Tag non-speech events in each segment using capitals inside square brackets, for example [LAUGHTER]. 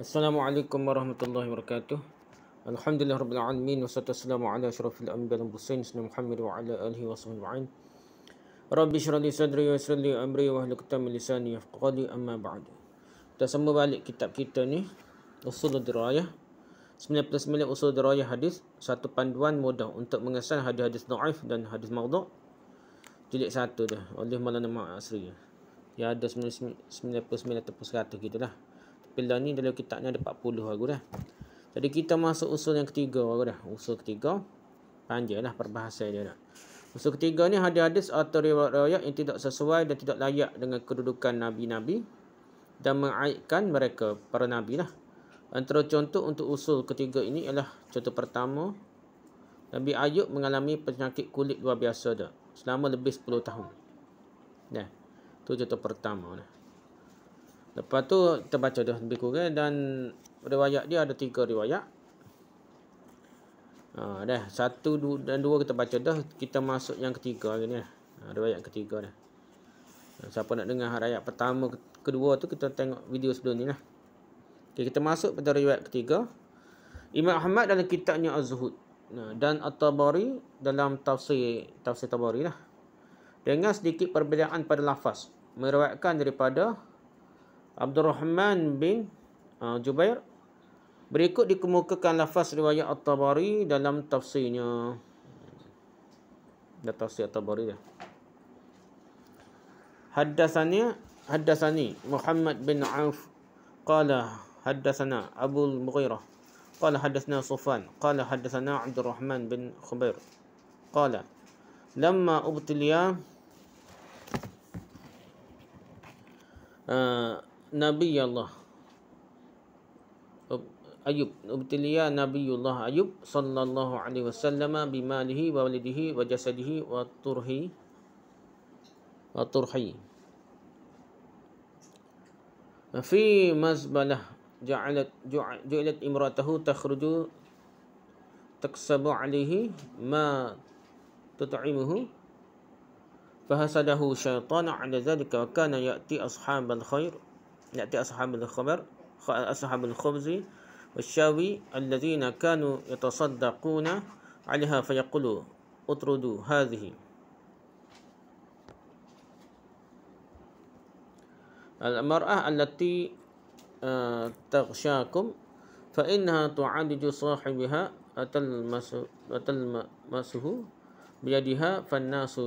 السلام عليكم ورحمة الله وبركاته الحمد لله رب العالمين والصلاة والسلام على أشرف الأنبياء والمرسلين سيدنا محمد وعلى آله وصحبه أجمعين ربي اشرح لي صدري ويسر لي أمري واهل كتاب لساني يفقهوا أما بعد Kita sambung balik kitab kita ni Usul Dirayah 99 أصول الدراية حديث Satu panduan mudah untuk mengesan hadis-hadis da'if dan hadis maudhu' Jilid satu dah oleh Maulana Ma'asri Ya ada 99 atau 100 gitu lah Pilar ni dalam kitab ni ada 40 lagu dah. Jadi kita masuk usul yang ketiga lagu dah. Usul ketiga. Panjang lah perbahasan dia dah. Usul ketiga ni hadis-hadis atau riwayat-riwayat yang tidak sesuai dan tidak layak dengan kedudukan Nabi-Nabi dan mengaitkan mereka para Nabi lah. Antara contoh untuk usul ketiga ini ialah contoh pertama Nabi Ayub mengalami penyakit kulit luar biasa dah selama lebih 10 tahun. Nah, tu contoh pertama. Nah. Lepas tu terbaca dah, lebih kurang dan riwayat dia ada tiga riwayat. Ha, dah satu du, dan dua kita baca dah kita masuk yang ketiga hari ni. Ha, riwayat ketiga dah. Ha, siapa nak dengar riwayat pertama kedua tu kita tengok video sebelum ni lah. Okay, kita masuk pada riwayat ketiga. Imam Ahmad dalam kitabnya Az-Zuhud ha, dan At-Tabari dalam tafsir tafsir Tabari lah. Dengan sedikit perbezaan pada lafaz meriwayatkan daripada Abdul Rahman bin uh, Jubair. Berikut dikemukakan lafaz riwayat At-Tabari dalam tafsirnya. Dalam tafsir At-Tabari ya. Haddasani, haddasani Muhammad bin Auf qala haddasana Abu Mughirah qala haddasana Sufan qala haddasana Abdul Rahman bin Khubair qala lamma ubtiliya uh, نبي الله أيوب ابتلي نبي الله أيوب صلى الله عليه وسلم بماله وولده وجسده وطره وطرحه في مزبلة جعلت جعلت امرأته تخرج تكسب عليه ما تطعمه فحسده الشيطان على ذلك وكان يأتي أصحاب الخير يأتي أصحاب الخبر أصحاب الخبز والشاوي الذين كانوا يتصدقون عليها فيقولوا اطردوا هذه المرأة التي آه، تغشاكم فإنها تعالج صاحبها وتلمسه بيدها فالناس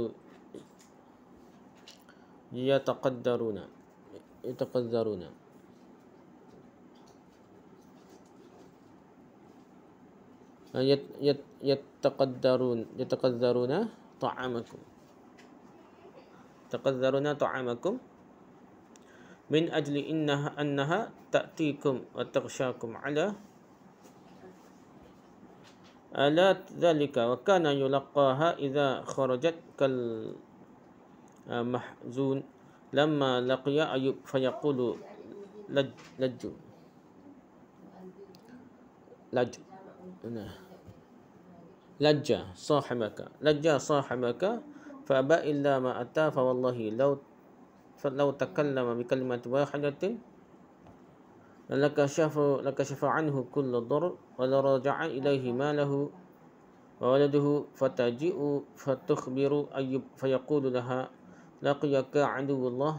يتقدرون يتقذرون يتقدرون يعني يتقذرون طعامكم يتقذرون طعامكم من أجل إنها أنها تأتيكم وتغشاكم على على ذلك وكان يلقاها إذا خرجت كالمحزون لما لقي أيوب فيقول لج لج لج لج صاحبك لج صاحبك فأبى إلا ما أتى فوالله لو فلو تكلم بكلمة واحدة لكشف لكشف عنه كل ضر ولرجع إليه ماله وولده فتجيء فتخبر أيوب فيقول لها لقيك عدو الله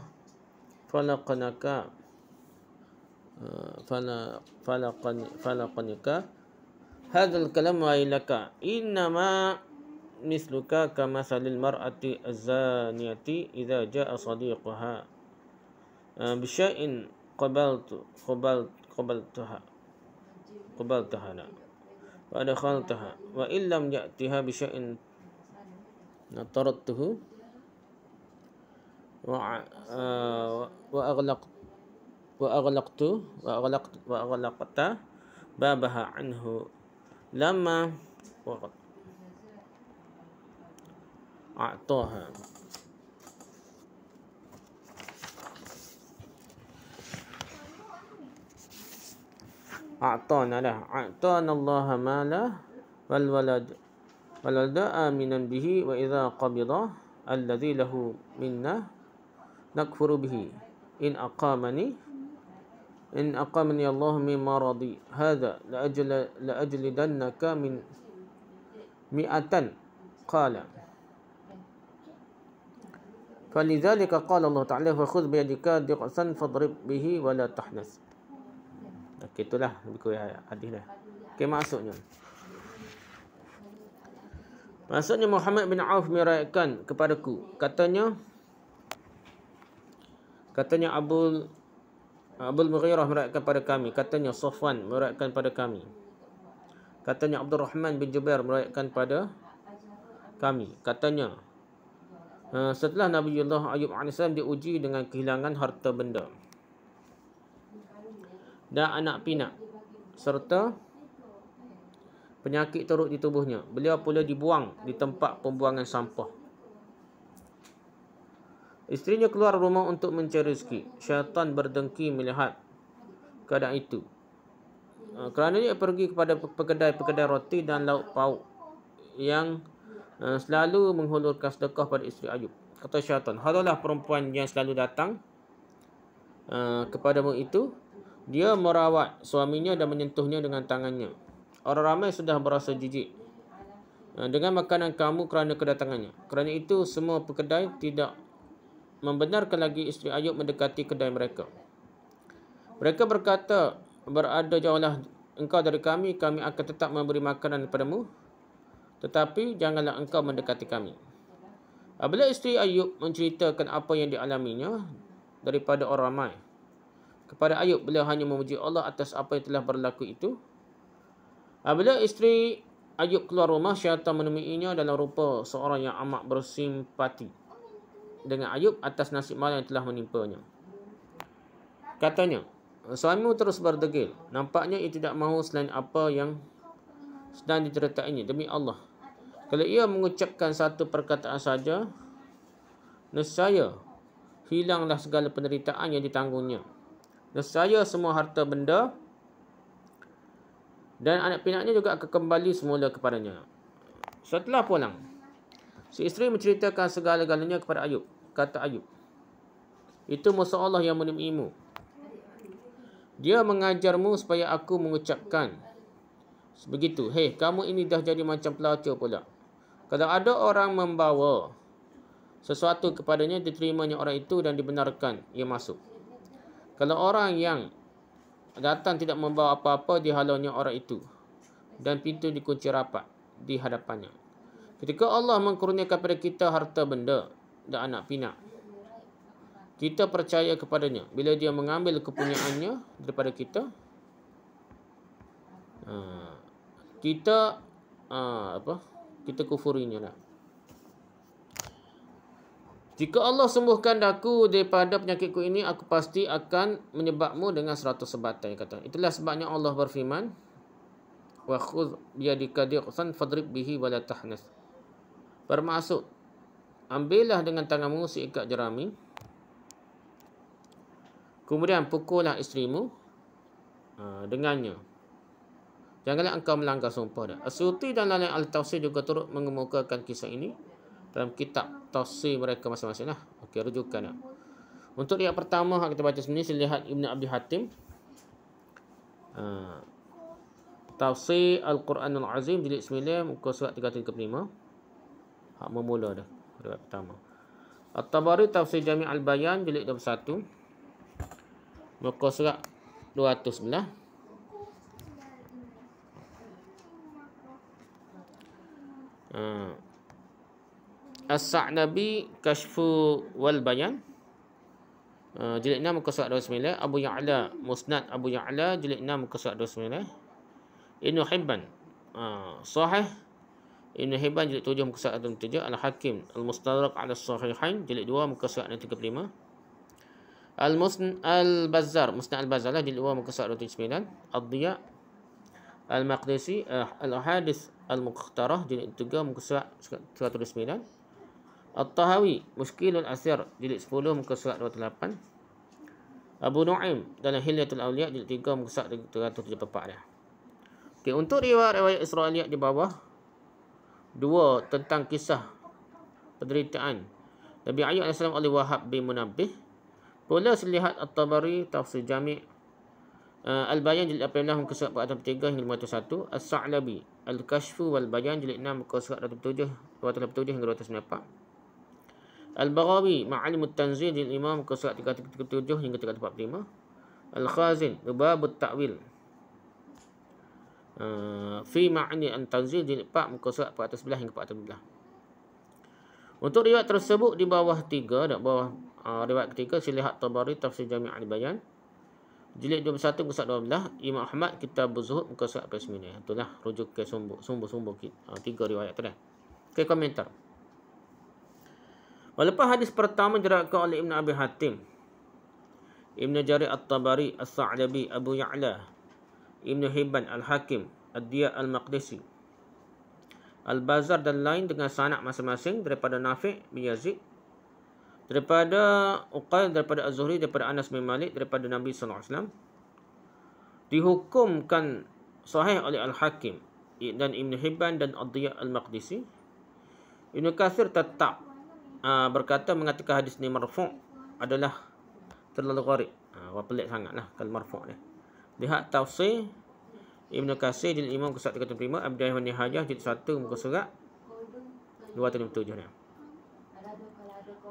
فلقنك فلقني فلقنك هذا الكلام لك إنما مثلك كمثل المرأة الزانية إذا جاء صديقها بشيء قبلت قبلت قبلتها قبلتها لا ودخلتها وإن لم يأتها بشيء طردته آه، وأغلق وأغلقت وأغلقت وأغلقت بابها عنه لما أعطاها أعطانا له أعطانا الله ماله والولد والولد آمنا به وإذا قبض الذي له منه nakfuru bihi in aqamani in aqamani Allah min maradi hadha la ajl la ajlidannaka min mi'atan qala فلذلك قال الله تعالى فخذ بيدك دقسا فاضرب به ولا تحنس Itulah lebih kurang hadis dah. Okey maksudnya. Maksudnya Muhammad bin Auf meraikan kepadaku. Katanya Katanya Abul Abul Mughirah meratkan pada kami. Katanya Sofwan meratkan pada kami. Katanya Abdul Rahman bin Jubair meratkan pada kami. Katanya uh, setelah Nabiullah Ayub AS diuji dengan kehilangan harta benda. Dan anak pinak. Serta penyakit teruk di tubuhnya. Beliau pula dibuang di tempat pembuangan sampah. Istrinya keluar rumah untuk mencari rezeki. Syaitan berdengki melihat keadaan itu. Ah, kerana dia pergi kepada pekedai-pekedai roti dan lauk pauk yang ah, selalu menghulurkan sedekah pada isteri Ayub. Kata syaitan, halalah perempuan yang selalu datang kepada ah, kepadamu itu. Dia merawat suaminya dan menyentuhnya dengan tangannya. Orang ramai sudah berasa jijik dengan makanan kamu kerana kedatangannya. Kerana itu semua pekedai tidak membenarkan lagi isteri Ayub mendekati kedai mereka. Mereka berkata, berada jauhlah engkau dari kami, kami akan tetap memberi makanan kepadamu. Tetapi janganlah engkau mendekati kami. Apabila isteri Ayub menceritakan apa yang dialaminya daripada orang ramai. Kepada Ayub, beliau hanya memuji Allah atas apa yang telah berlaku itu. Apabila isteri Ayub keluar rumah, syaitan menemuinya dalam rupa seorang yang amat bersimpati dengan Ayub atas nasib malang yang telah menimpanya. Katanya, suamimu terus berdegil. Nampaknya ia tidak mahu selain apa yang sedang diceritainya. Demi Allah. Kalau ia mengucapkan satu perkataan saja, nescaya hilanglah segala penderitaan yang ditanggungnya. Nescaya semua harta benda dan anak pinaknya juga akan kembali semula kepadanya. Setelah pulang, si isteri menceritakan segala-galanya kepada Ayub kata Ayub. Itu musa Allah yang menemuimu. Dia mengajarmu supaya aku mengucapkan. Begitu. Hei, kamu ini dah jadi macam pelacur pula. Kalau ada orang membawa sesuatu kepadanya, diterimanya orang itu dan dibenarkan ia masuk. Kalau orang yang datang tidak membawa apa-apa, dihalaunya orang itu. Dan pintu dikunci rapat di hadapannya. Ketika Allah mengkurniakan kepada kita harta benda, dan anak pinak. Kita percaya kepadanya. Bila dia mengambil kepunyaannya daripada kita, ha, kita ha, apa? Kita kufurinya lah. Jika Allah sembuhkan aku daripada penyakitku ini, aku pasti akan menyebabmu dengan seratus sebatan. Kata. Itulah sebabnya Allah berfirman. Wa khudh biyadika diqsan fadrib bihi wala tahnas. Bermaksud, Ambillah dengan tanganmu seikat jerami. Kemudian pukullah isterimu ah, dengannya. Janganlah engkau melanggar sumpah dia. Asyuti dan lain-lain al-tafsir juga turut mengemukakan kisah ini dalam kitab tafsir mereka masing-masing lah. Okey, rujukan lah. Untuk yang pertama kita baca sini, saya lihat Ibn Abdul Hatim. Uh, tafsir Al-Quranul Azim, jilid 9, muka surat 335. Hak memula dah. Kerat pertama. At-Tabari Tafsir Jami' Al-Bayan jilid 21. Muka surat 209. as nabi Kashfu Wal Bayan. Uh, jilid 6 muka surat 29 Abu Ya'la Musnad Abu Ya'la jilid 6 muka surat 29 Inu Hibban uh, Sahih Ibn Hibban jilid 7 muka surat 37 Al-Hakim Al-Mustadrak ala Sahihain jilid 2 muka surat 35 Al-Musn Al-Bazzar Musnad Al-Bazzar lah jilid 2 muka surat 29 Al-Diya Al-Maqdisi eh, Al-Hadith Al-Muqtarah jilid 3 muka surat 29 Al-Tahawi al Asir jilid 10 muka surat 28 Abu Nu'im dalam Hilyatul Awliya jilid 3 muka surat 374 dah. Okey untuk riwayat-riwayat Israiliyat di bawah Dua, tentang kisah penderitaan Nabi Ayyub AS oleh Wahab bin Munabih. Pula selihat At-Tabari, Tafsir Jami' uh, Al-Bayan jilid 86 muka surat 43 hingga 501 As-Sa'labi Al-Kashfu wal-Bayan jilid 6 muka surat 87 hingga 294 Al-Barawi, Ma'alim Al-Tanzir, Imam, Kesurat 337 hingga 345. Al-Khazin, Bab Al-Ta'wil, Eh, fi ma'ni an-tanzil jilid 4 muka surat 411 hingga 411. Untuk riwayat tersebut di bawah 3 dan bawah uh, riwayat ketiga sila lihat Tabari tafsir Jami' al-Bayan jilid 21 muka surat 12 Imam Ahmad kita Buzuhud muka surat 49. Itulah rujuk ke sumbu-sumbu eh, tiga riwayat tadi. Ke komentar. Walaupun hadis pertama diriwayatkan oleh Ibn Abi Hatim Ibn Jarir At-Tabari As-Sa'labi Abu Ya'la Ibnu Hibban Al-Hakim Ad-Diyah Al-Maqdisi Al-Bazar dan lain dengan sanak masing-masing daripada Nafi' bin Yazid daripada Uqail daripada Az-Zuhri daripada Anas bin Malik daripada Nabi sallallahu alaihi wasallam dihukumkan sahih oleh Al-Hakim dan Ibn Hibban dan Adiyah Al-Maqdisi Ibn Kathir tetap ah, berkata mengatakan hadis ini marfu' adalah terlalu gharib uh, ah, pelik sangatlah kalau marfu' ni Lihat tafsir Ibn Qasir jilid Imam Kusat 35 Abdul Rahman Nihajah jilid 1 muka surat 257 ni.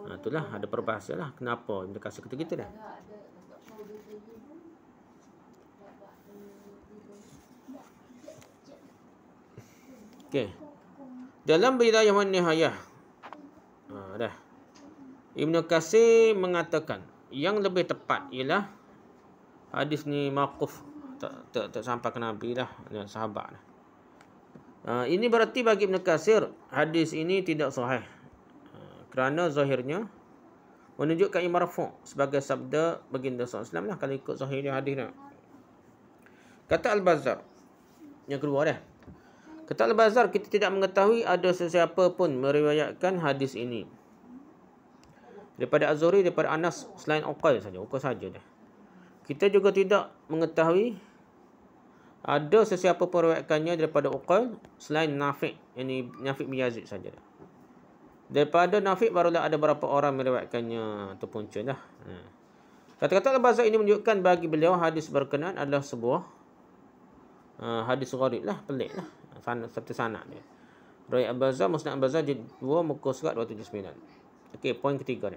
Ha, itulah ada perbahasan lah kenapa Ibn Qasir kata kita dah. okay Dalam bidah wan nihayah. Ha, dah. Ibn Qasir mengatakan yang lebih tepat ialah Hadis ni maquf tak, tak, tak sampai ke Nabi lah Sahabat lah. Uh, ini berarti bagi Ibn Kasir Hadis ini tidak sahih uh, Kerana zahirnya Menunjukkan Imarfuq Sebagai sabda Baginda SAW lah Kalau ikut zahirnya hadis lah. Kata Al-Bazar Yang keluar dah Kata Al-Bazar Kita tidak mengetahui Ada sesiapa pun Meriwayatkan hadis ini Daripada Azuri Daripada Anas Selain Uqal saja Uqal saja dah kita juga tidak mengetahui ada sesiapa perwakilannya daripada Uqal selain Nafiq. Ini Nafiq bin Yazid saja. Daripada Nafiq barulah ada berapa orang merawatkannya atau punca dah. Ha. Kata-kata lepas ini menunjukkan bagi beliau hadis berkenaan adalah sebuah uh, hadis gharib lah, pelik lah. Serta sanak dia. Rai Abazah, Musnah Abazah, 2 muka surat 279. Okey, poin ketiga ni.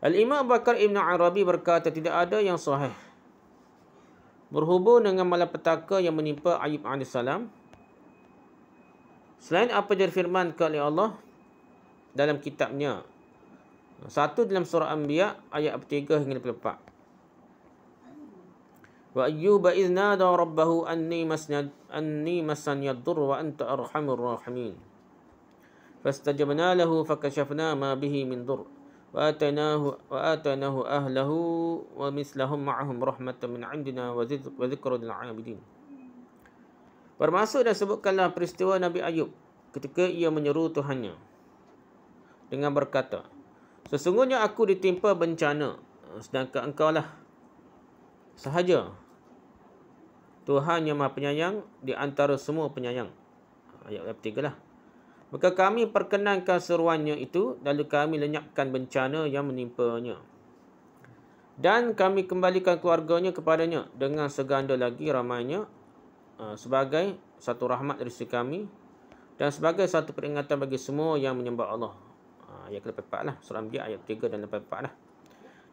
Al-Imam Bakar Ibn Arabi berkata, tidak ada yang sahih. Berhubung dengan malapetaka yang menimpa Ayub AS. Selain apa yang difirmankan oleh Allah dalam kitabnya. Satu dalam surah Anbiya ayat 3 hingga 24. Wa ayyuba idh nada rabbahu anni masnad anni masan yadur wa anta arhamur rahimin. Fastajabna lahu fakashafna ma bihi min dur. وآتناه وآتناه أهله ومثلهم معهم رحمة من عندنا وذكر للعابدين Bermaksud dan sebutkanlah peristiwa Nabi Ayub ketika ia menyeru Tuhannya dengan berkata, Sesungguhnya aku ditimpa bencana sedangkan engkau lah sahaja Tuhan yang maha penyayang di antara semua penyayang. Ayat 3 lah. Maka kami perkenankan seruannya itu, lalu kami lenyapkan bencana yang menimpanya. Dan kami kembalikan keluarganya kepadanya dengan seganda lagi ramainya eh, sebagai satu rahmat dari sisi kami dan sebagai satu peringatan bagi semua yang menyembah Allah. Ah, ayat ke-4 lah. Surah Ambiya ayat 3 dan 4 lah.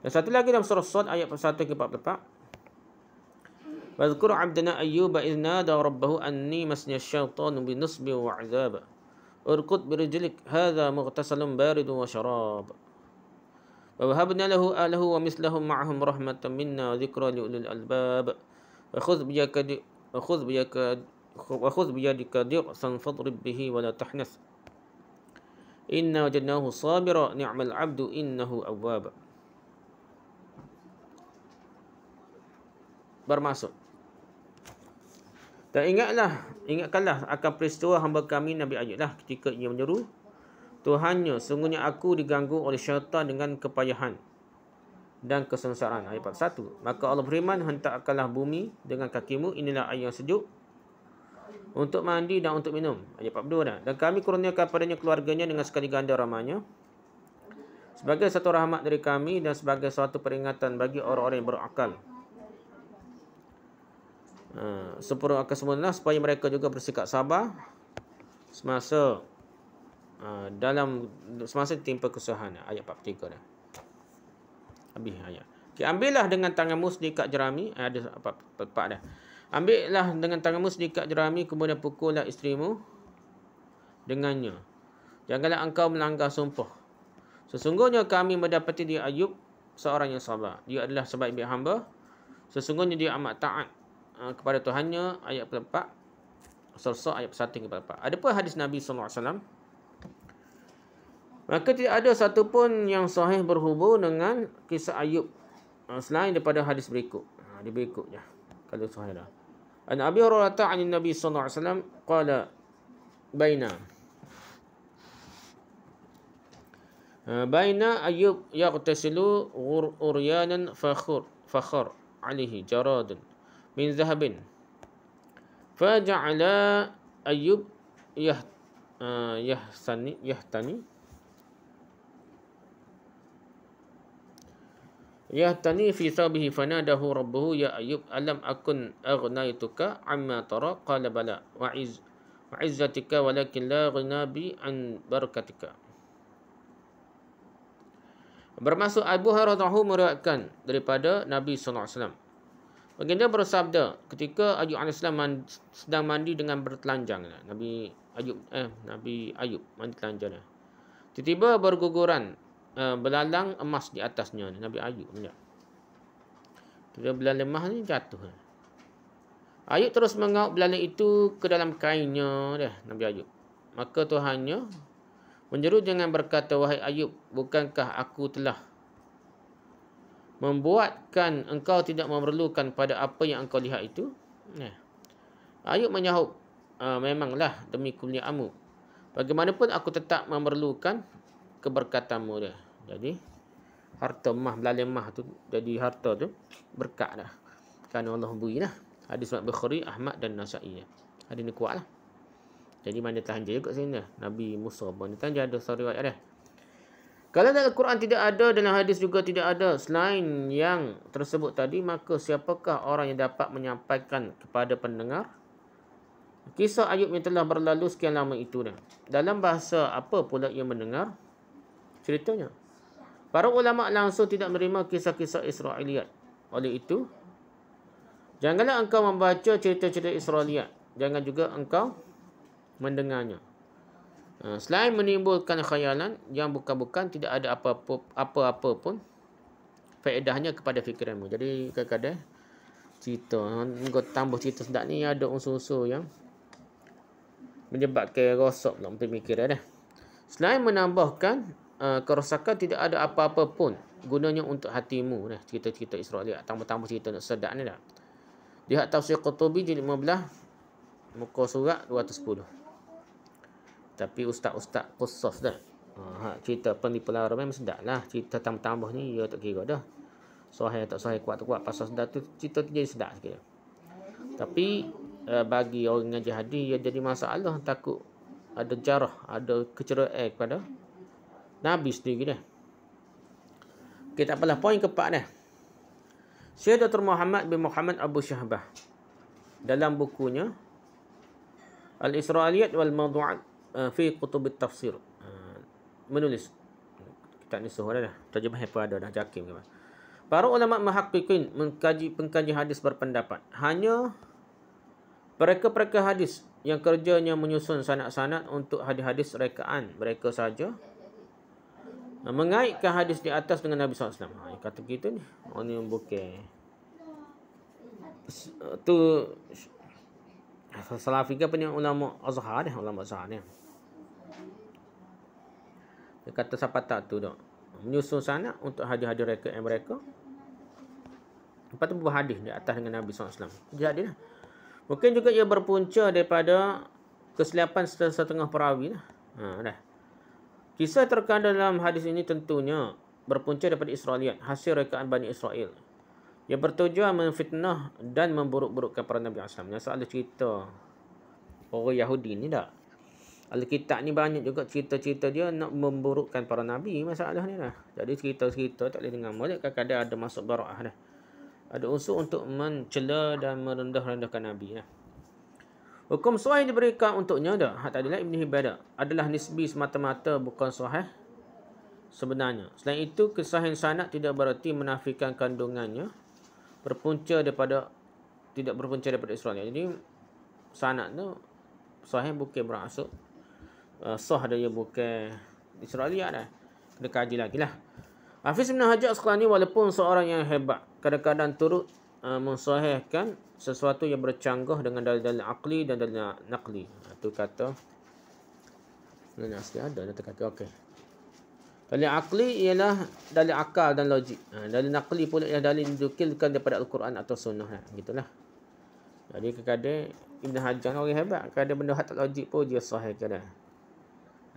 Dan satu lagi dalam surah Sod ayat 1 ke-44. Wazkur abdana ayyuba idh nada rabbahu anni masnya syaitan bi nusbi wa azabah. اركض برجلك هذا مغتسل بارد وشراب ووهبنا له أهله ومثلهم معهم رحمة منا وذكرى لأولي الألباب وخذ بيدك وخذ بيك وخذ بيدك درسا فاضرب به ولا تحنث إنا وجدناه صابرا نعم العبد إنه أواب bermasuk Dan ingatlah, ingatkanlah akan peristiwa hamba kami Nabi Ayub lah ketika ia menyeru. Tuhannya, sungguhnya aku diganggu oleh syaitan dengan kepayahan dan kesengsaraan. Ayat 41. Maka Allah beriman, hentakkanlah bumi dengan kakimu. Inilah air yang sejuk untuk mandi dan untuk minum. Ayat 42 dah. Dan kami kurniakan padanya keluarganya dengan sekali ganda ramanya. Sebagai satu rahmat dari kami dan sebagai suatu peringatan bagi orang-orang yang berakal. Ha, sempurna akan semuanya supaya mereka juga bersikap sabar semasa ha, dalam semasa timpa kesusahan ayat 43 dah. Habis ayat. Okay, ambillah dengan tanganmu sedikit jerami eh, ada apa tempat dah. Ambillah dengan tanganmu sedikit jerami kemudian pukullah isterimu dengannya. Janganlah engkau melanggar sumpah. Sesungguhnya kami mendapati di Ayub seorang yang sabar. Dia adalah sebaik baik hamba. Sesungguhnya dia amat taat Ah, kepada Tuhannya ayat ke-4 ayat 1 ke-4 Ada pun hadis Nabi SAW Maka tidak ada satu pun yang sahih berhubung dengan kisah Ayub ah, selain daripada hadis berikut. Ha, ah, di berikutnya. Kalau sahih dah. An Abi Hurairah ta'ani Nabi saw. alaihi wasallam qala baina baina Ayub yaghtasilu uryanan fakhur fakhur alihi jaradun min zahabin fa ja'ala ayyub yah uh, yahsani yahtani yahtani fi sabihi fanadahu rabbuhu ya ayyub alam akun aghnaytuka amma tara qala bala wa iz wa'izzatika walakin la ghinabi an barakatika Bermaksud Abu Hurairah meriwayatkan daripada Nabi sallallahu alaihi wasallam Baginda bersabda ketika Ayub AS sedang mandi dengan bertelanjang. Lah. Nabi Ayub, eh, Nabi Ayub mandi telanjang. Lah. Tiba-tiba berguguran uh, belalang emas di atasnya. Nabi Ayub. Lah. Tiba-tiba belalang emas ni jatuh. Ayub terus mengaut belalang itu ke dalam kainnya. Dah, Nabi Ayub. Maka Tuhannya menjeru dengan berkata, Wahai Ayub, bukankah aku telah membuatkan engkau tidak memerlukan pada apa yang engkau lihat itu. Nah. Ayub menyahut, uh, memanglah demi kuliahmu. Bagaimanapun aku tetap memerlukan keberkatanmu dia. Jadi, harta mah, belalai mah tu, jadi harta tu berkat dah. Kerana Allah beri Hadis Mat Bukhari, Ahmad dan Nasai. Hadis ni kuat Jadi mana tahan je kat sini. Nabi Musa pun. Dia tahan je ada suara ayat Ya. Kalau dalam Al-Quran tidak ada dan hadis juga tidak ada selain yang tersebut tadi, maka siapakah orang yang dapat menyampaikan kepada pendengar? Kisah Ayub yang telah berlalu sekian lama itu. Dalam bahasa apa pula yang mendengar? Ceritanya. Para ulama langsung tidak menerima kisah-kisah Israeliat. Oleh itu, janganlah engkau membaca cerita-cerita Israeliat. Jangan juga engkau mendengarnya. Eh, selain menimbulkan khayalan yang bukan-bukan tidak ada apa-apa apa-apa pun faedahnya kepada fikiranmu. Jadi kadang-kadang cerita, kau tambah cerita sedap ni ada unsur-unsur yang menyebabkan rosak dalam pemikiran dah. Selain menambahkan uh, kerosakan tidak ada apa-apa pun gunanya untuk hatimu dah. Cerita-cerita Israel tambah-tambah cerita nak sedap ni dah. Lihat tafsir Qutubi jilid 15 muka surat 210 tapi ustaz-ustaz khusus dah. Ha, ha cerita lah ramai dah lah. Cerita tambah-tambah ni, ya tak kira dah. Suhaib tak suhaib kuat-kuat pasal sedap tu, cerita tu jadi sedap sikit. Tapi, uh, bagi orang yang hadis, ia ya jadi masalah. Takut ada jarah, ada kecerai kepada eh, Nabi sendiri dah. Okay, tak apalah. Poin keempat dah. Syed Dr. Muhammad bin Muhammad Abu Syahbah. Dalam bukunya, Al-Israeliyat wal-Madu'at. Ah, fi kutubit tafsir ah, menulis kitab ni sehuruh dah terjemah apa ada dah jakim ni? para ulama muhaqqiqin mengkaji pengkaji hadis berpendapat hanya mereka-mereka hadis yang kerjanya menyusun sanad-sanad untuk hadis-hadis rekaan mereka saja ah, mengaitkan hadis di atas dengan Nabi SAW. wasallam. kata kita ni. Oh ni yang bukir. Tu. Salafi ke punya ulama Azhar ni. Ulama Azhar ni. Dia kata siapa tak tu dok. Menyusun sana untuk hadir-hadir mereka yang mereka. Lepas tu hadis, di atas dengan Nabi SAW. Jadi lah. Mungkin juga ia berpunca daripada kesilapan setengah perawi lah. Ha, dah. Kisah terkandung dalam hadis ini tentunya berpunca daripada Israeliat. Hasil rekaan Bani Israel. Yang bertujuan memfitnah dan memburuk-burukkan para Nabi SAW. Yang soal cerita orang Yahudi ni tak? Alkitab ni banyak juga cerita-cerita dia nak memburukkan para nabi masalah ni lah. Jadi cerita-cerita tak boleh dengar mulut kadang-kadang ada masuk bara'ah dah. Ada unsur untuk mencela dan merendah-rendahkan nabi lah. Hukum suai diberikan untuknya dah. Hak tadi lah Ibn Hibada. Adalah nisbi semata-mata bukan suai sebenarnya. Selain itu, kesahian sanat tidak berarti menafikan kandungannya berpunca daripada tidak berpunca daripada Israel. Jadi, sanat tu sahih bukan bermaksud uh, sah adanya bukan Israeliat eh. Lah. Kena kaji lagi lah. Hafiz bin Hajar sekarang ni walaupun seorang yang hebat, kadang-kadang turut uh, mensahihkan sesuatu yang bercanggah dengan dalil-dalil akli dan dalil nakli. Itu ah, kata Sebenarnya asli ada dalil kata okey. Dalil akli ialah dalil akal dan logik. Ha, dalil nakli pula ialah dalil dikilkan daripada Al-Quran atau Sunnah. Ha, lah. gitulah. Jadi kadang-kadang Ibn Hajar orang hebat. Kadang-kadang benda hak tak logik pun dia sahihkan. Ha.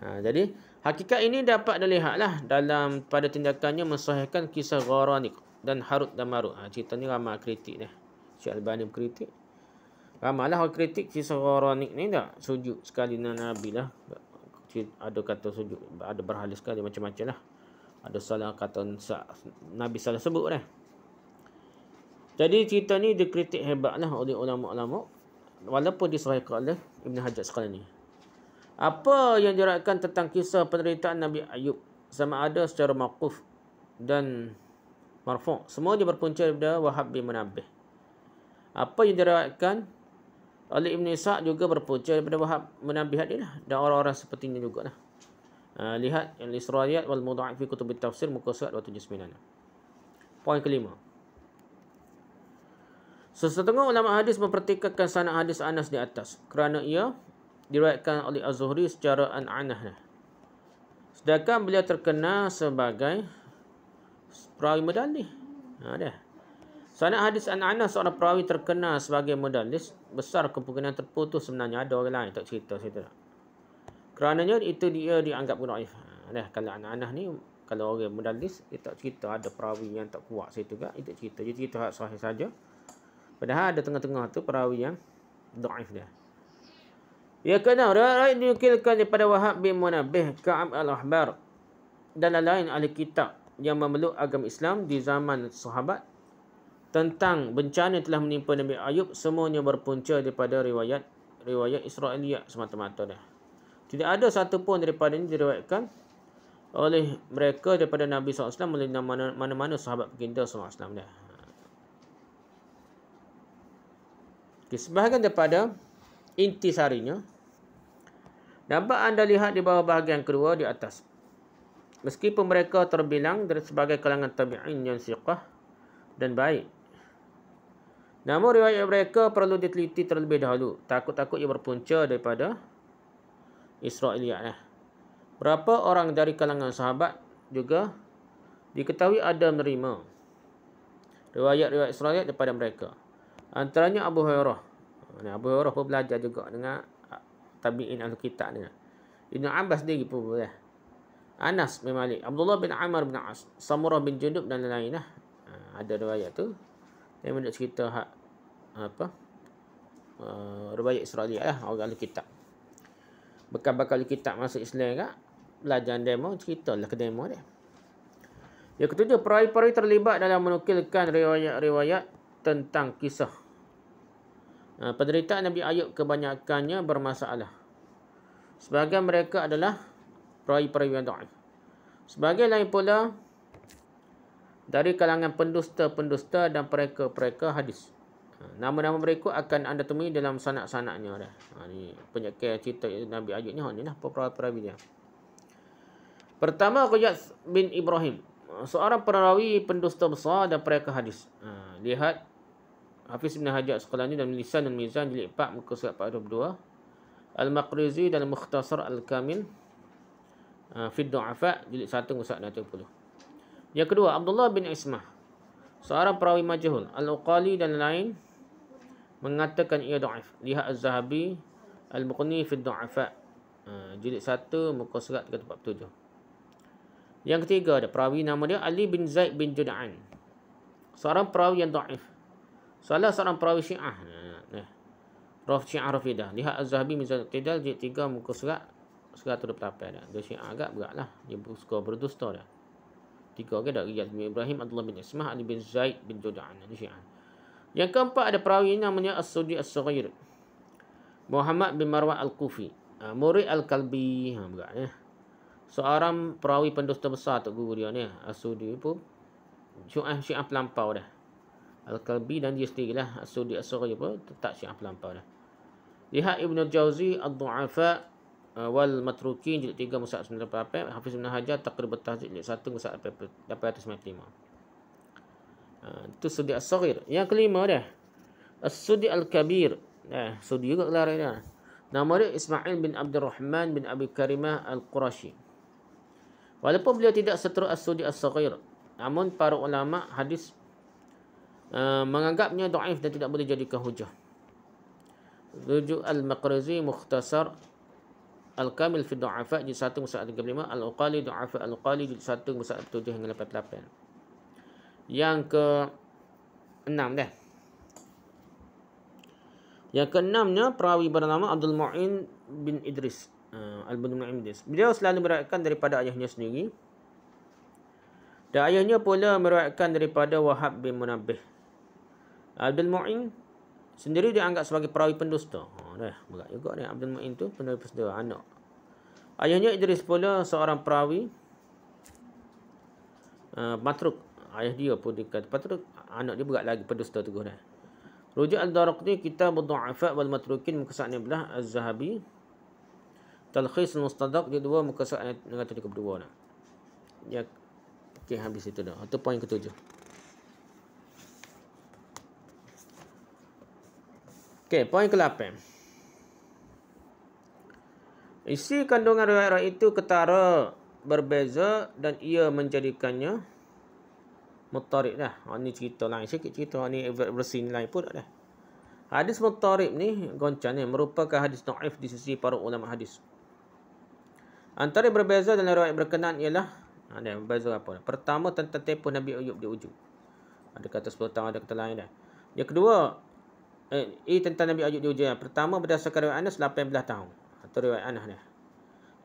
Ha, jadi hakikat ini dapat dilihatlah dalam pada tindakannya mensahihkan kisah Gharaniq dan Harut dan Marut. Ha, cerita ni ramai kritik dah. Syekh Albani kritik. Ramailah orang kritik kisah Gharaniq ni tak sujud sekali dengan Nabi lah. Ada kata sujud, ada berhalis sekali macam-macam lah. Ada salah kata Nabi salah sebut lah. Jadi cerita ni dikritik hebat lah oleh ulama-ulama. Walaupun disuaikan oleh Ibn Hajar sekarang ni. Apa yang diraikan tentang kisah penderitaan Nabi Ayub sama ada secara maquf dan marfu. Semua dia berpunca daripada Wahab bin Munabbih. Apa yang diraikan oleh Ibn Isa juga berpunca daripada Wahab Munabbih hadilah dan orang-orang seperti ini juga lah. Ha, lihat yang israiliyat wal-Mudha'i fi kutubit tafsir muka surat 279. Poin kelima. Sesetengah ulama hadis mempertikaikan sanad hadis Anas di atas kerana ia diriwayatkan oleh Az-Zuhri secara an'anah. Sedangkan beliau terkenal sebagai perawi medalis, Ha dia. Sanad hadis an'anah seorang perawi terkenal sebagai medalis besar kemungkinan terputus sebenarnya ada orang lain tak cerita cerita Kerana Kerananya itu dia dianggap guna if. Ha, kalau anak-anak ni kalau orang mudallis dia tak cerita ada perawi yang tak kuat situ juga dia tak cerita. Dia cerita sahaja. Padahal ada tengah-tengah tu perawi yang dhaif dia. Ya kena riwayat diukilkan daripada Wahab bin Munabih Ka'ab al-Ahbar dan lain-lain ahli kitab yang memeluk agama Islam di zaman sahabat tentang bencana yang telah menimpa Nabi Ayub semuanya berpunca daripada riwayat riwayat Israelia semata-mata dah. Tidak ada satu pun daripada ini diriwayatkan oleh mereka daripada Nabi SAW melalui mana-mana sahabat baginda SAW dah. Okay, sebahagian daripada Inti sarinya. Dapat anda lihat di bawah bahagian kedua di atas. Meskipun mereka terbilang dari sebagai kalangan tabi'in yang siqah dan baik. Namun riwayat mereka perlu diteliti terlebih dahulu. Takut-takut ia berpunca daripada Israeliyat. Eh. Berapa orang dari kalangan sahabat juga diketahui ada menerima riwayat-riwayat Israel daripada mereka. Antaranya Abu Hurairah. Ni Abu Hurairah pun belajar juga dengan ah, tabi'in al-kitab ni. Ibn Abbas sendiri pun ya. Anas bin Malik, Abdullah bin Amr bin As, Samurah bin Junub dan lain-lain lah. Ah, ada riwayat tu. yang menduk cerita hak apa? Uh, riwayat Israiliyah lah orang al-kitab. Bekal-bekal kitab masuk Islam kan? Belajar demo ceritalah ke demo dia. Yang ketujuh, perai-perai terlibat dalam menukilkan riwayat-riwayat tentang kisah Eh, Penderita Nabi Ayub kebanyakannya bermasalah. Sebagian mereka adalah perawi-perawi yang da'if. Sebagian lain pula dari kalangan pendusta-pendusta dan pereka-pereka hadis. Ha, nama-nama mereka akan anda temui dalam sanak-sanaknya. Dah. Ha, penyakit cerita Nabi Ayub ni. Ini lah perawi-perawi dia. Pertama, Qiyad bin Ibrahim. Ha, seorang perawi pendusta besar dan pereka hadis. Ha, lihat Hafiz Ibn Hajar Sekolani dan Lisan dan Mizan jilid 4 muka surat 422. Al-Maqrizi dan Mukhtasar Al-Kamil uh, fi Du'afa jilid 1 muka surat 30. Yang kedua Abdullah bin Ismah seorang perawi majhul Al-Uqali dan lain mengatakan ia dhaif. Lihat Az-Zahabi Al-Muqni fi Du'afa uh, jilid 1 muka surat 347. Yang ketiga ada perawi nama dia Ali bin Zaid bin Jud'an. Seorang perawi yang dhaif Salah seorang perawi syiah. Nah, Rauf syiah rafidah. Lihat Az-Zahabi misalnya. Tidal jid tiga muka serat. Serat tu dia dah. Dia syiah agak berat lah. Dia suka berdusta dah. Tiga orang dah. bin Ibrahim, Abdullah bin Ismah, Ali bin Zaid bin Jodha'an. Dia syiah. Yang keempat ada perawi ini namanya As-Sudi As-Sughir. Muhammad bin Marwah Al-Kufi. Uh, Murid Al-Kalbi. Ha, ya. Seorang perawi pendusta besar tu guru dia ni. As-Sudi pun. Syiah, syiah lampau dah. Al-Kalbi dan dia sendiri lah Asudi Asuri pun tetap syiah pelampau lah Lihat Ibn Jauzi Al-Du'afa uh, Wal Matrukin Jilid 3 Musa 98 Hafiz Ibn Hajar Taqrib Tahzid Jilid 1 Musa 895 uh, Itu uh, Sudi Asuri Yang kelima dah Asudi Al-Kabir eh, Sudi juga kelar ini lah Nama dia Ismail bin Abdul Rahman bin Abi Karimah Al-Qurashi Walaupun beliau tidak seteru Asudi Asuri Namun para ulama hadis Eh, menganggapnya daif dan tidak boleh jadi hujah. Rujuk Al-Maqrizi Mukhtasar Al-Kamil fi Du'afa jilid 1 muka 35 Al-Uqali Du'afa Al-Uqali jilid 1 muka 7 hingga Yang ke 6 dah. Yang keenamnya perawi bernama Abdul Mu'in bin Idris. Uh, eh, Abdul Mu'in bin Idris. Beliau selalu meriwayatkan daripada ayahnya sendiri. Dan ayahnya pula meriwayatkan daripada Wahab bin Munabih. Abdul Mu'in sendiri dia dianggap sebagai perawi pendusta. Ha dah, berat juga ni Abdul Mu'in tu perawi pendusta anak. Ayahnya Idris pula seorang perawi eh, Patruk uh, Ayah dia pun dikata Patruk Anak dia berat lagi Pedusta tu kan Rujuk Al-Daraqni Kita berdu'afat wal matrukin Muka ni belah Az-Zahabi Talkhis Al-Mustadak Dia dua Muka saat ni Dengan tadi kedua nak. Ya Okay habis itu dah Itu poin ketujuh Okey, poin ke-8. Isi kandungan riwayat-riwayat itu ketara berbeza dan ia menjadikannya mutarik dah. Oh, ni cerita lain. Sikit cerita ini ha, versi ni lain pun tak dah. Hadis mutarik ni, goncang ni, merupakan hadis na'if di sisi para ulama hadis. Antara yang berbeza dalam riwayat berkenaan ialah, ada ha, berbeza apa? Pertama, tentang tempoh Nabi Ayub di ujung. Ada kata 10 tahun, ada kata lain dah. Yang kedua, eh, ini tentang Nabi Ayub diuji. Pertama berdasarkan riwayat Anas 18 tahun. Itu riwayat Anas ni.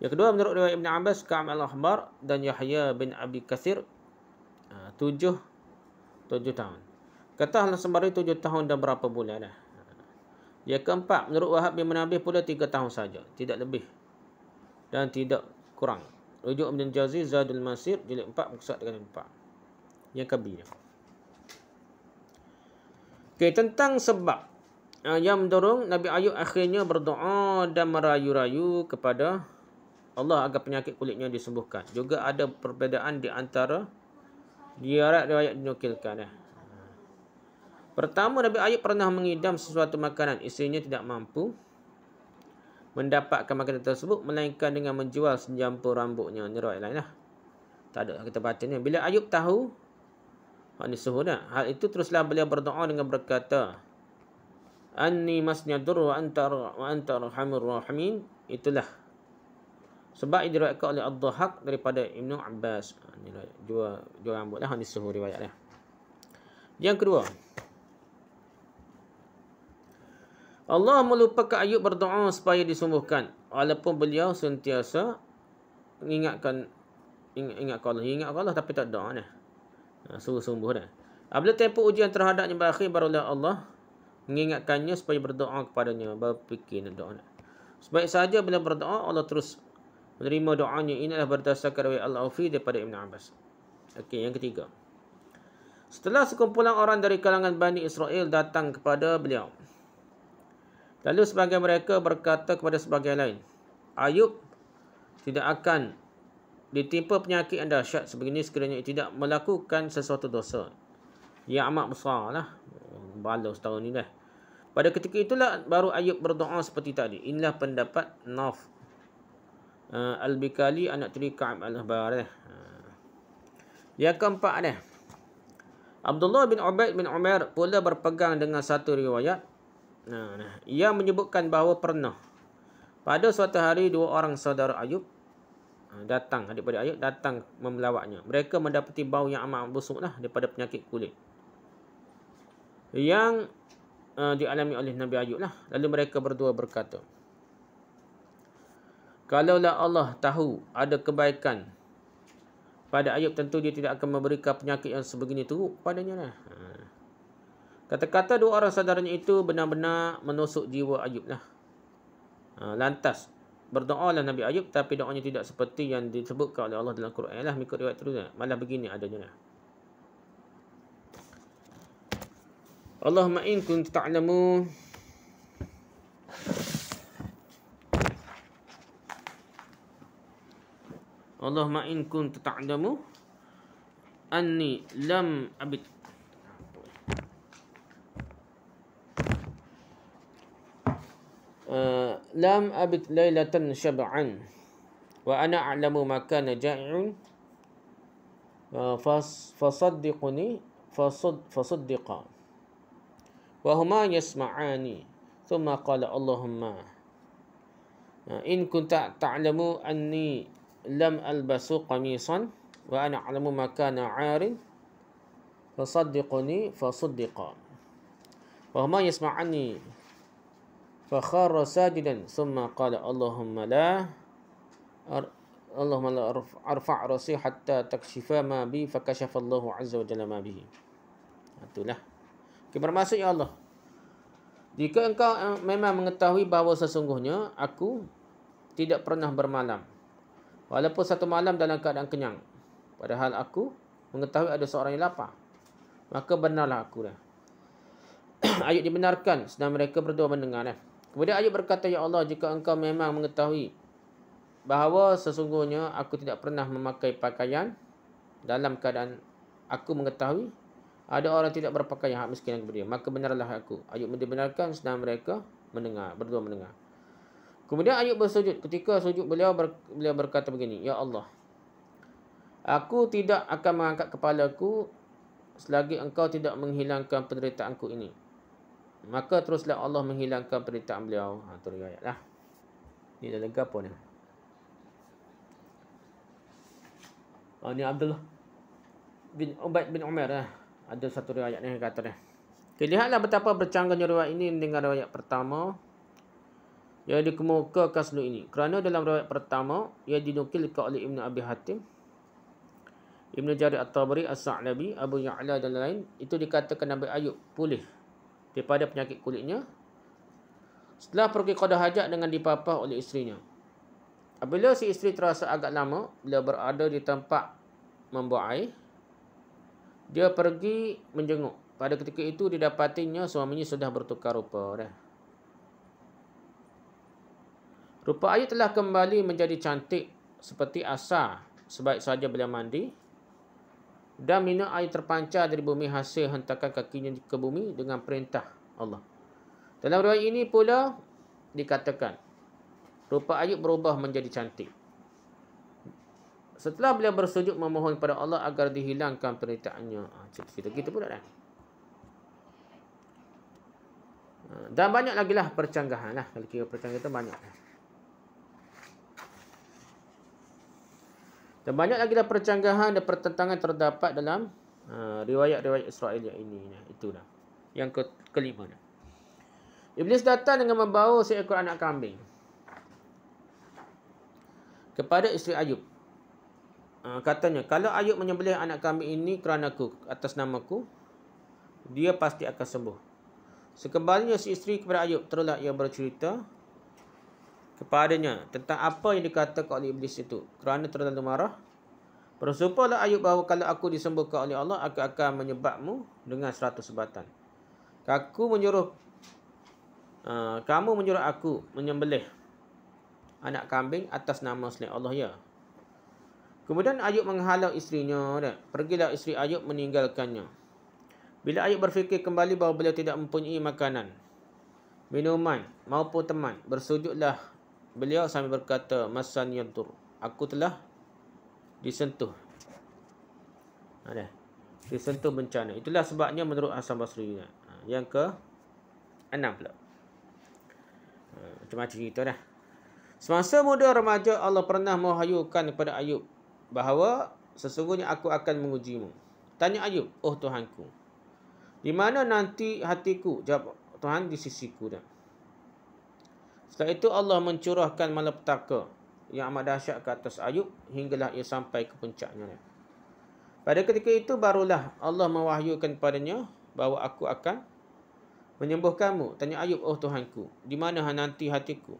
Yang kedua menurut riwayat Ibn Abbas, Ka'am al-Ahbar dan Yahya bin Abi Qasir eh, tujuh, tujuh tahun. Kata Allah Sembari tujuh tahun dan berapa bulan dah. Yang keempat, menurut Wahab bin Menabih pula tiga tahun saja. Tidak lebih dan tidak kurang. Rujuk Ibn Jazi, Zadul Masir, jilid empat, muksat dengan empat. Yang kebiri. Okay, tentang sebab Ah, yang mendorong Nabi Ayub akhirnya berdoa dan merayu-rayu kepada Allah agar penyakit kulitnya disembuhkan. Juga ada perbezaan di antara diarat riwayat dinukilkan. Eh. Pertama, Nabi Ayub pernah mengidam sesuatu makanan. Isterinya tidak mampu mendapatkan makanan tersebut melainkan dengan menjual senjampur rambutnya. Ini lain lah. Tak ada lah kita baca ni. Bila Ayub tahu, ini eh. Hal itu teruslah beliau berdoa dengan berkata, anni masnadur wa anta wa anta arhamur rahimin itulah sebab ia diriwayatkan oleh Ad-Dhahhak daripada Ibnu Abbas ha, ni dua lah, dua rambutlah ha, ni suhu riwayatlah yang kedua Allah melupakan Ayub berdoa supaya disembuhkan walaupun beliau sentiasa mengingatkan ingat, ingat Allah ingat kalau, tapi tak doa dah ha, suruh sembuh dah apabila tempoh ujian terhadapnya berakhir barulah Allah mengingatkannya supaya berdoa kepadanya berfikir doa sebaik saja bila berdoa Allah terus menerima doanya inilah berdasarkan riwayat Al-Aufi daripada Ibn Abbas okey yang ketiga setelah sekumpulan orang dari kalangan Bani Israel datang kepada beliau lalu sebagian mereka berkata kepada sebagian lain Ayub tidak akan ditimpa penyakit anda syat sebegini sekiranya tidak melakukan sesuatu dosa yang amat besar lah bala setahun ni dah. Pada ketika itulah baru Ayub berdoa seperti tadi. Inilah pendapat Nauf. Uh, Al-Bikali anak tiri Ka'ab Al-Ahbar. Eh. Ah. Yang keempat ni. Eh. Abdullah bin Ubaid bin Umar pula berpegang dengan satu riwayat. Nah, Ia menyebutkan bahawa pernah. Pada suatu hari dua orang saudara Ayub ah, datang adik-adik Ayub datang memelawatnya mereka mendapati bau yang amat busuklah daripada penyakit kulit yang uh, dialami oleh Nabi Ayub lah. Lalu mereka berdua berkata, Kalaulah Allah tahu ada kebaikan pada Ayub, tentu dia tidak akan memberikan penyakit yang sebegini teruk padanya lah. Ha. Kata-kata dua orang saudaranya itu benar-benar menusuk jiwa Ayub lah. Ha, lantas, berdoa lah Nabi Ayub tapi doanya tidak seperti yang disebutkan oleh Allah dalam Quran lah. Mikut riwayat terus lah. Malah begini adanya lah. اللهم إن كنت تعلمون اللهم إن كنت تعلم أني لم أبت آه، لم أبت ليلة شبعا وأنا أعلم ما كان جائع آه، فصدقني فصد فصدق وهما يسمعان ثم قال اللهم إن كنت تعلم أني لم ألبس قميصا وأنا أعلم ما كان عار فصدقني فصدق وهما يسمعني فخر ساجدا ثم قال اللهم لا اللهم لا أرفع, أرفع رأسي حتى تكشف ما بي فكشف الله عز وجل ما به itulah Okay, bermaksud ya Allah. Jika engkau eh, memang mengetahui bahawa sesungguhnya aku tidak pernah bermalam. Walaupun satu malam dalam keadaan kenyang. Padahal aku mengetahui ada seorang yang lapar. Maka benarlah aku dah. [CLEARS THROAT] Ayub dibenarkan sedang mereka berdua mendengar. Eh. Kemudian Ayub berkata, Ya Allah, jika engkau memang mengetahui bahawa sesungguhnya aku tidak pernah memakai pakaian dalam keadaan aku mengetahui ada orang tidak berpakaian yang hak miskin kepada dia. Maka benarlah aku. Ayub mendebenarkan sedang mereka mendengar, berdua mendengar. Kemudian Ayub bersujud. Ketika sujud beliau, ber, beliau berkata begini. Ya Allah. Aku tidak akan mengangkat kepalaku selagi engkau tidak menghilangkan penderitaanku ini. Maka teruslah Allah menghilangkan penderitaan beliau. Ha, itu riwayatlah. Ini dah lega pun. Ya. Ha, ini oh, Abdullah bin Ubaid bin Umar. Ya. Ha ada satu riwayat ni kata dia. Okay, lihatlah betapa bercanggahnya riwayat ini dengan riwayat pertama yang dikemukakan selalu ini. Kerana dalam riwayat pertama yang dinukilkan oleh Ibn Abi Hatim, Ibn Jari At-Tabari, As-Sa'labi, Abu Ya'la dan lain-lain, itu dikatakan Nabi Ayub pulih daripada penyakit kulitnya setelah pergi kodah hajat dengan dipapah oleh isterinya. Apabila si isteri terasa agak lama bila berada di tempat membuang air, dia pergi menjenguk. Pada ketika itu didapatinya suaminya sudah bertukar rupa dah. Rupa ayu telah kembali menjadi cantik seperti Asa sebaik saja beliau mandi. Dan minyak air terpancar dari bumi hasil hentakan kakinya ke bumi dengan perintah Allah. Dalam riwayat ini pula dikatakan rupa ayu berubah menjadi cantik setelah beliau bersujud memohon kepada Allah agar dihilangkan penderitaannya. Cerita kita, kita pula kan. Dan banyak lagi lah percanggahan lah. Kalau kira percanggahan itu banyak lah. Dan banyak lagi lah percanggahan dan pertentangan terdapat dalam uh, riwayat-riwayat Israel yang ini. Nah, itulah. Yang ke kelima. Nah. Iblis datang dengan membawa seekor anak kambing. Kepada isteri Ayub. Ah, katanya kalau Ayub menyembelih anak kami ini kerana aku atas namaku dia pasti akan sembuh. Sekembalinya si isteri kepada Ayub terulah ia bercerita kepadanya tentang apa yang dikatakan oleh iblis itu kerana terlalu marah. Bersumpahlah Ayub bahawa kalau aku disembuhkan oleh Allah aku akan menyebabmu dengan seratus sebatan. Aku menyuruh uh, kamu menyuruh aku menyembelih anak kambing atas nama selain Allah ya. Kemudian Ayub menghalau istrinya. Dan pergilah isteri Ayub meninggalkannya. Bila Ayub berfikir kembali bahawa beliau tidak mempunyai makanan, minuman maupun teman, bersujudlah beliau sambil berkata, Masan Yantur, aku telah disentuh. Ada. Disentuh bencana. Itulah sebabnya menurut Hasan Basri. Kan? Ha, yang ke enam pula. Ha, macam-macam cerita dah. Semasa muda remaja, Allah pernah merahayukan kepada Ayub bahawa sesungguhnya aku akan mengujimu. Tanya Ayub, oh Tuhanku. Di mana nanti hatiku? Jawab Tuhan di sisiku dah. Setelah itu Allah mencurahkan malapetaka yang amat dahsyat ke atas Ayub hinggalah ia sampai ke puncaknya. Pada ketika itu barulah Allah mewahyukan padanya bahawa aku akan menyembuhkanmu. Tanya Ayub, oh Tuhanku, di mana nanti hatiku?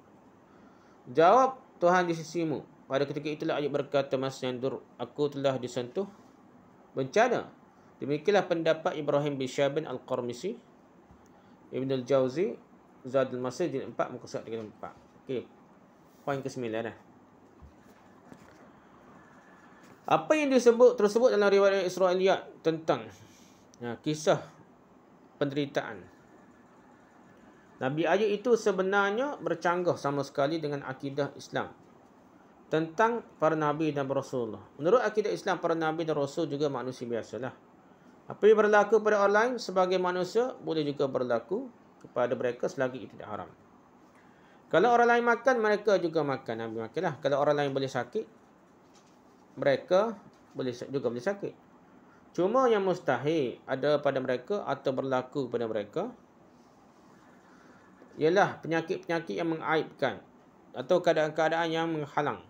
Jawab Tuhan di sisimu, pada ketika itulah Ayub berkata Mas Yandur, aku telah disentuh bencana. Demikianlah pendapat Ibrahim bin Syabin Al-Qarmisi Ibn Al-Jawzi Zadul Masih jilid 4 muka surat 34. Okey. Poin ke-9 dah. Apa yang disebut tersebut dalam riwayat Israiliyat tentang ya, kisah penderitaan. Nabi Ayub itu sebenarnya bercanggah sama sekali dengan akidah Islam tentang para Nabi dan rasul, Menurut akidah Islam, para Nabi dan Rasul juga manusia biasalah. Apa yang berlaku pada orang lain sebagai manusia boleh juga berlaku kepada mereka selagi itu tidak haram. Kalau orang lain makan, mereka juga makan. Nabi makanlah. Kalau orang lain boleh sakit, mereka boleh juga boleh sakit. Cuma yang mustahil ada pada mereka atau berlaku pada mereka ialah penyakit-penyakit yang mengaibkan atau keadaan-keadaan yang menghalang.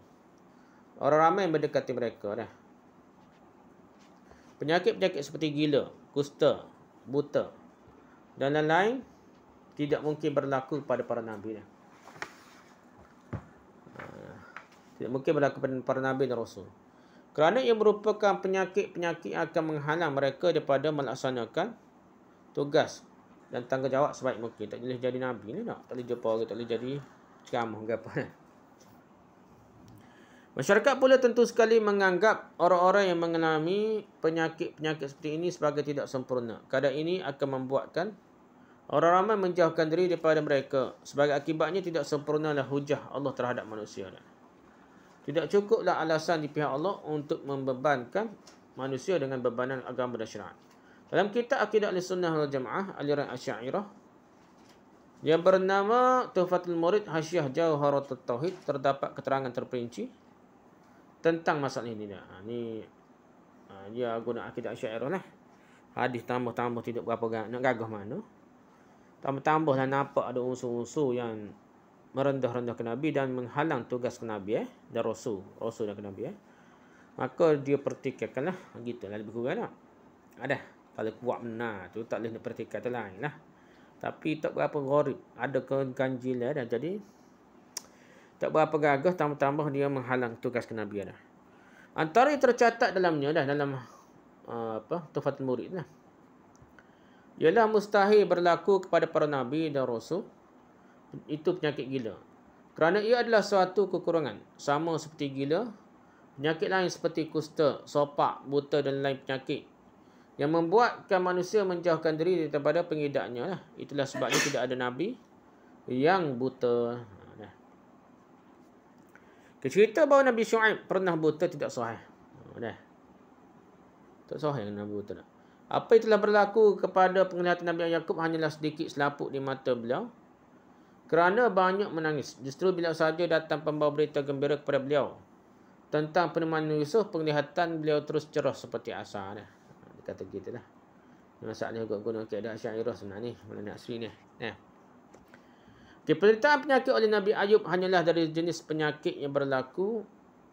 Orang ramai yang berdekati mereka dah. Penyakit-penyakit seperti gila, kusta, buta dan lain-lain tidak mungkin berlaku pada para nabi dah. Ah, tidak mungkin berlaku pada para nabi dan rasul. Kerana ia merupakan penyakit-penyakit yang akan menghalang mereka daripada melaksanakan tugas dan tanggungjawab sebaik mungkin. Tak boleh jadi nabi ni nak. Tak boleh jumpa orang, tak boleh jadi ceramah ke apa. Masyarakat pula tentu sekali menganggap orang-orang yang mengalami penyakit-penyakit seperti ini sebagai tidak sempurna. Kadang ini akan membuatkan orang ramai menjauhkan diri daripada mereka. Sebagai akibatnya tidak sempurnalah hujah Allah terhadap manusia. Tidak cukuplah alasan di pihak Allah untuk membebankan manusia dengan bebanan agama dan syariat. Dalam kitab Akidah Al-Sunnah Al-Jamaah, Aliran Asyairah, yang bernama Tufatul Murid Hasyiah Jauharatul Tauhid, terdapat keterangan terperinci tentang masalah ini dia. Ha, ni ha, dia guna akidah syairah lah. Hadis tambah-tambah tidak berapa nak gagah mana. Tambah-tambah lah nampak ada unsur-unsur yang merendah rendahkan Nabi dan menghalang tugas ke Nabi eh. Dan Rasul. Rasul dan Nabi eh. Maka dia pertikaikan lah. Ha, Gitulah lebih kurang nak. Lah. Ada. Kalau kuat mana tu tak boleh nak pertikaikan lain lah. Tapi tak berapa gharib. Ada keganjilan dah jadi tak berapa gagah tambah-tambah dia menghalang tugas kenabian. Antara yang tercatat dalamnya dah dalam uh, apa tufatul murid lah. Ialah mustahil berlaku kepada para nabi dan rasul itu penyakit gila. Kerana ia adalah suatu kekurangan sama seperti gila, penyakit lain seperti kusta, sopak, buta dan lain penyakit yang membuatkan manusia menjauhkan diri daripada pengidaknya lah. Itulah sebabnya tidak ada nabi yang buta cerita bahawa Nabi Shu'aib pernah buta tidak sahih. Oh, dah. Tak sahih yang Nabi buta nak. Apa itulah telah berlaku kepada penglihatan Nabi Yaakob hanyalah sedikit selaput di mata beliau. Kerana banyak menangis. Justru bila sahaja datang pembawa berita gembira kepada beliau. Tentang penemuan Yusuf, penglihatan beliau terus cerah seperti asal. Dah. Dia kata gitu lah. masa ni juga guna keadaan syairah sebenarnya ni. Malah ni asli ni. Eh. Penderitaan penyakit oleh Nabi Ayub hanyalah dari jenis penyakit yang berlaku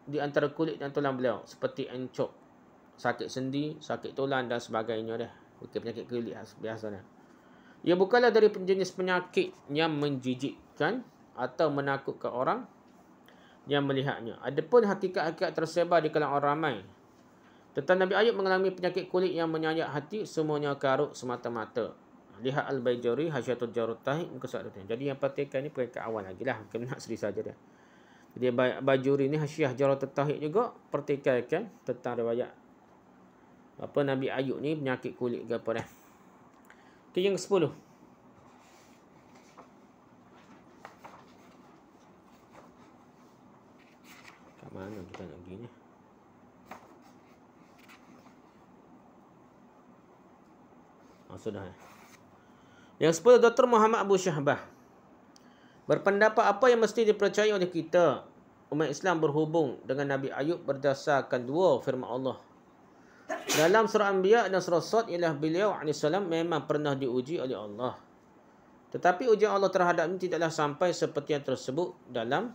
di antara kulit dan tulang beliau seperti encok, sakit sendi, sakit tulang dan sebagainya dah. Okay penyakit kulit lah, biasa dah. Ia bukanlah dari jenis penyakit yang menjijikkan atau menakutkan orang yang melihatnya. Adapun hakikat-hakikat tersebar di kalangan orang ramai. Tentang Nabi Ayub mengalami penyakit kulit yang menyayat hati semuanya karut semata-mata. Lihat Al-Bayjari Hasyatul Jarut Tahik Muka surat Jadi yang patikan ni Perikat awal lagi lah Bukan nak seri saja dia Jadi bajuri ni Hasyah Jarut Tahik juga pertikaikan Tentang riwayat Apa Nabi Ayub ni Penyakit kulit ke apa dah Ok yang ke sepuluh Kat kita nak ni ah, sudah eh. Yang sepuluh, Dr. Muhammad Abu Syahbah. Berpendapat apa yang mesti dipercayai oleh kita umat Islam berhubung dengan Nabi Ayub berdasarkan dua firman Allah. Dalam surah Anbiya dan surah Sot ialah beliau AS memang pernah diuji oleh Allah. Tetapi ujian Allah terhadapnya tidaklah sampai seperti yang tersebut dalam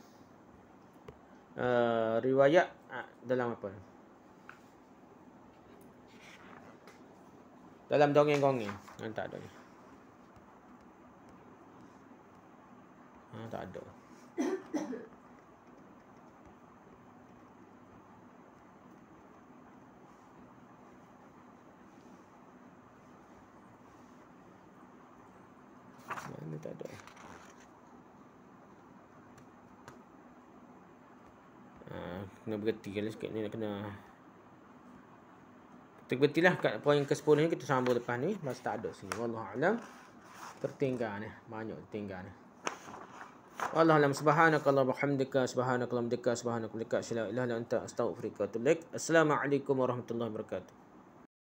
uh, riwayat ah, dalam apa? Dalam dongeng-gongeng. Ah, tak ada. Dongeng. Ha, tak ada. Mana tak ada? Ah, kena berhenti kan sikit ni nak kena kita berhenti lah kat poin ke-10 ni kita sambung depan ni masa tak ada sini Wallahualam tertinggal ni banyak tertinggal ni Wallahualam subhanakallah wabarakatuh subhanakallah wabarakatuh subhanakallah wabarakatuh la ilaha illa anta astaghfiruka wa atubu ilaik. Assalamualaikum warahmatullahi wabarakatuh.